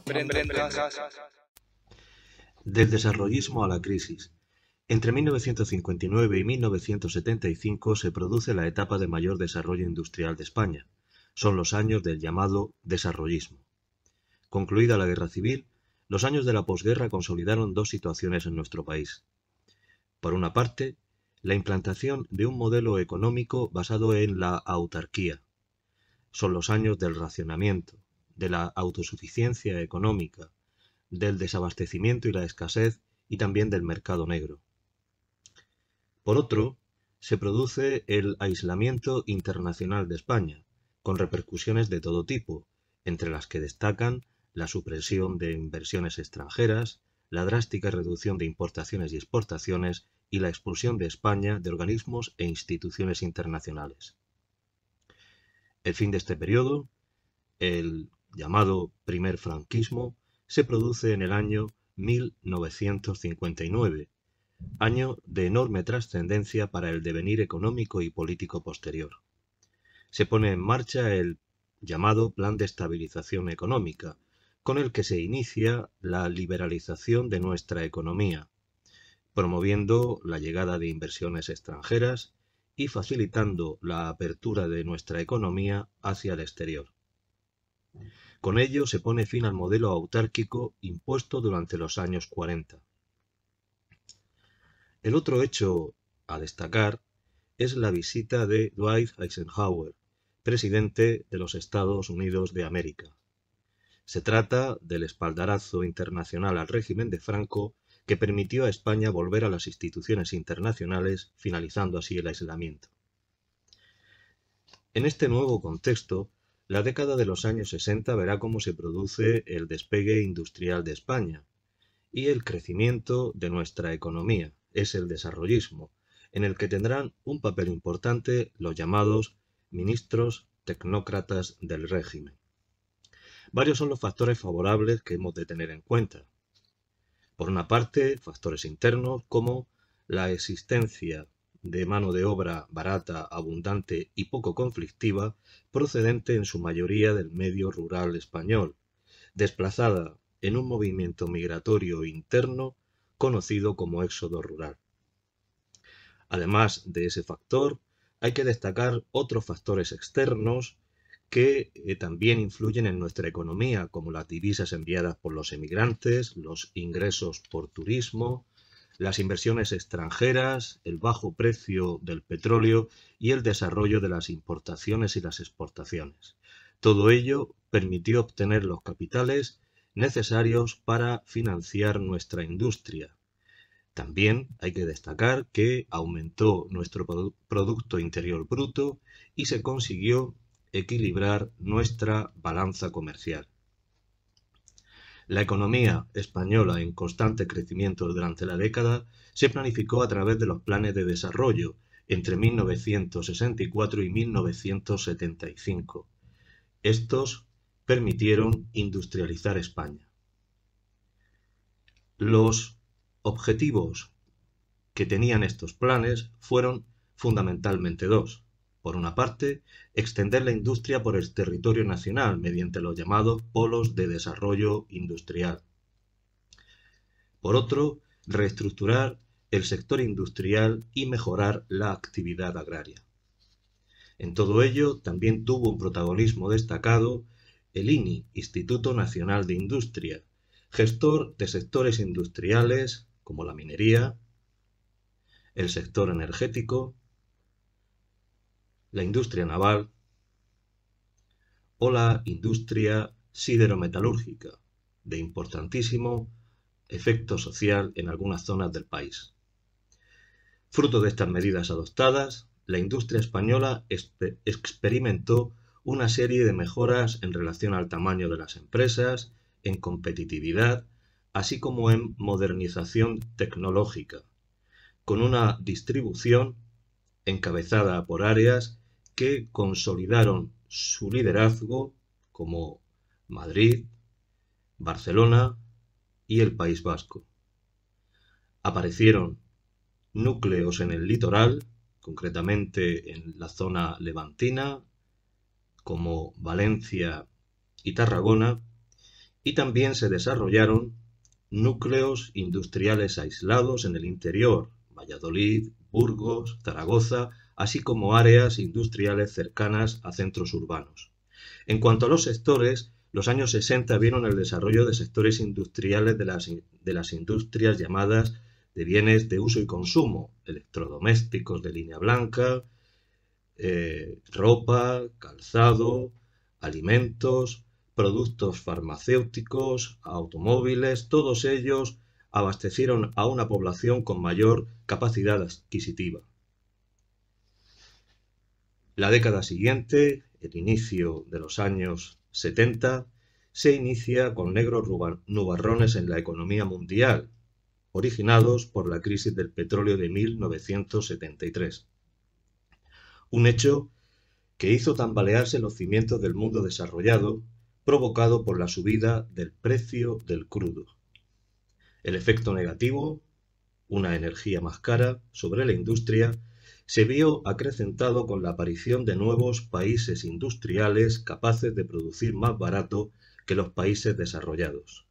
Aprende Del desarrollismo a la crisis. Entre 1959 y 1975 se produce la etapa de mayor desarrollo industrial de España. Son los años del llamado desarrollismo. Concluida la guerra civil, los años de la posguerra consolidaron dos situaciones en nuestro país. Por una parte, la implantación de un modelo económico basado en la autarquía, son los años del racionamiento, de la autosuficiencia económica, del desabastecimiento y la escasez y también del mercado negro. Por otro, se produce el aislamiento internacional de España, con repercusiones de todo tipo, entre las que destacan la supresión de inversiones extranjeras, la drástica reducción de importaciones y exportaciones y la expulsión de España de organismos e instituciones internacionales. El fin de este periodo, el llamado primer franquismo, se produce en el año 1959, año de enorme trascendencia para el devenir económico y político posterior. Se pone en marcha el llamado Plan de Estabilización Económica, con el que se inicia la liberalización de nuestra economía, promoviendo la llegada de inversiones extranjeras y facilitando la apertura de nuestra economía hacia el exterior. Con ello se pone fin al modelo autárquico impuesto durante los años 40. El otro hecho a destacar es la visita de Dwight Eisenhower, presidente de los Estados Unidos de América. Se trata del espaldarazo internacional al régimen de Franco que permitió a España volver a las instituciones internacionales, finalizando así el aislamiento. En este nuevo contexto, la década de los años 60 verá cómo se produce el despegue industrial de España y el crecimiento de nuestra economía, es el desarrollismo, en el que tendrán un papel importante los llamados ministros tecnócratas del régimen. Varios son los factores favorables que hemos de tener en cuenta. Por una parte, factores internos como la existencia de mano de obra barata, abundante y poco conflictiva, procedente en su mayoría del medio rural español, desplazada en un movimiento migratorio interno conocido como éxodo rural. Además de ese factor, hay que destacar otros factores externos que eh, también influyen en nuestra economía, como las divisas enviadas por los emigrantes, los ingresos por turismo, las inversiones extranjeras, el bajo precio del petróleo y el desarrollo de las importaciones y las exportaciones. Todo ello permitió obtener los capitales necesarios para financiar nuestra industria. También hay que destacar que aumentó nuestro Producto Interior Bruto y se consiguió equilibrar nuestra balanza comercial. La economía española en constante crecimiento durante la década se planificó a través de los planes de desarrollo entre 1964 y 1975. Estos permitieron industrializar España. Los objetivos que tenían estos planes fueron fundamentalmente dos por una parte, extender la industria por el territorio nacional mediante los llamados polos de desarrollo industrial. Por otro, reestructurar el sector industrial y mejorar la actividad agraria. En todo ello, también tuvo un protagonismo destacado el INI, Instituto Nacional de Industria, gestor de sectores industriales como la minería, el sector energético, la industria naval o la industria siderometalúrgica, de importantísimo efecto social en algunas zonas del país. Fruto de estas medidas adoptadas, la industria española experimentó una serie de mejoras en relación al tamaño de las empresas, en competitividad, así como en modernización tecnológica, con una distribución encabezada por áreas que consolidaron su liderazgo como Madrid, Barcelona y el País Vasco. Aparecieron núcleos en el litoral, concretamente en la zona levantina, como Valencia y Tarragona, y también se desarrollaron núcleos industriales aislados en el interior, Valladolid, Burgos, Zaragoza así como áreas industriales cercanas a centros urbanos. En cuanto a los sectores, los años 60 vieron el desarrollo de sectores industriales de las, industrias llamadas de bienes de uso y consumo, electrodomésticos de línea blanca, eh, ropa, calzado, alimentos, productos farmacéuticos, automóviles, todos ellos abastecieron a una población con mayor capacidad adquisitiva. La década siguiente, el inicio de los años 70, se inicia con negros nubarrones en la economía mundial, originados por la crisis del petróleo de 1973. Un hecho que hizo tambalearse los cimientos del mundo desarrollado, provocado por la subida del precio del crudo. El efecto negativo, una energía más cara sobre la industria, se vio acrecentado con la aparición de nuevos países industriales capaces de producir más barato que los países desarrollados.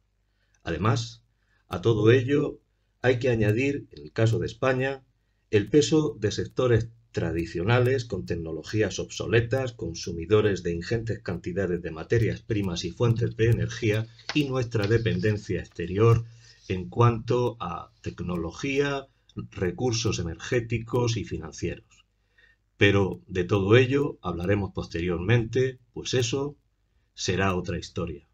Además, a todo ello hay que añadir, en el caso de España, el peso de sectores tradicionales con tecnologías obsoletas, consumidores de ingentes cantidades de materias primas y fuentes de energía y nuestra dependencia exterior en cuanto a tecnología, recursos energéticos y financieros. Pero de todo ello hablaremos posteriormente, pues eso será otra historia.